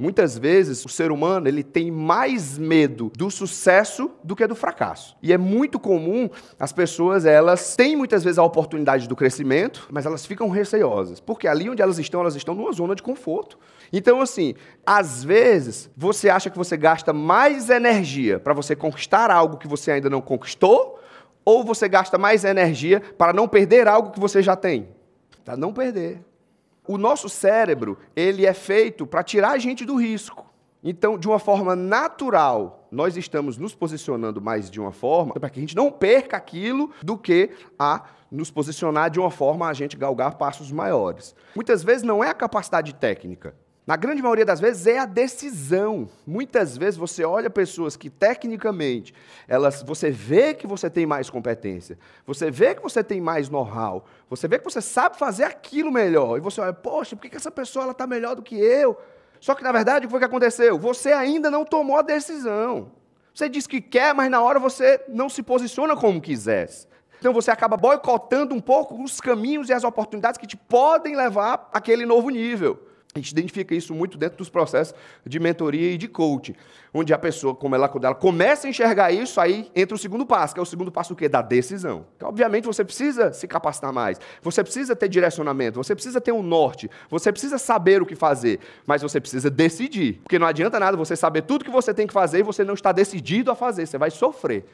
Muitas vezes o ser humano ele tem mais medo do sucesso do que do fracasso. E é muito comum as pessoas elas têm muitas vezes a oportunidade do crescimento, mas elas ficam receiosas, porque ali onde elas estão, elas estão numa zona de conforto. Então assim, às vezes você acha que você gasta mais energia para você conquistar algo que você ainda não conquistou, ou você gasta mais energia para não perder algo que você já tem, para não perder o nosso cérebro, ele é feito para tirar a gente do risco. Então, de uma forma natural, nós estamos nos posicionando mais de uma forma para que a gente não perca aquilo do que a nos posicionar de uma forma a gente galgar passos maiores. Muitas vezes não é a capacidade técnica, na grande maioria das vezes é a decisão. Muitas vezes você olha pessoas que tecnicamente, elas, você vê que você tem mais competência, você vê que você tem mais know-how, você vê que você sabe fazer aquilo melhor. E você olha, poxa, por que essa pessoa está melhor do que eu? Só que na verdade o que foi que aconteceu? Você ainda não tomou a decisão. Você diz que quer, mas na hora você não se posiciona como quisesse. Então você acaba boicotando um pouco os caminhos e as oportunidades que te podem levar àquele novo nível. A gente identifica isso muito dentro dos processos de mentoria e de coaching, onde a pessoa, como ela, quando ela começa a enxergar isso, aí entra o segundo passo, que é o segundo passo do quê? Da decisão. Então, obviamente, você precisa se capacitar mais, você precisa ter direcionamento, você precisa ter um norte, você precisa saber o que fazer, mas você precisa decidir, porque não adianta nada você saber tudo que você tem que fazer e você não está decidido a fazer, você vai sofrer.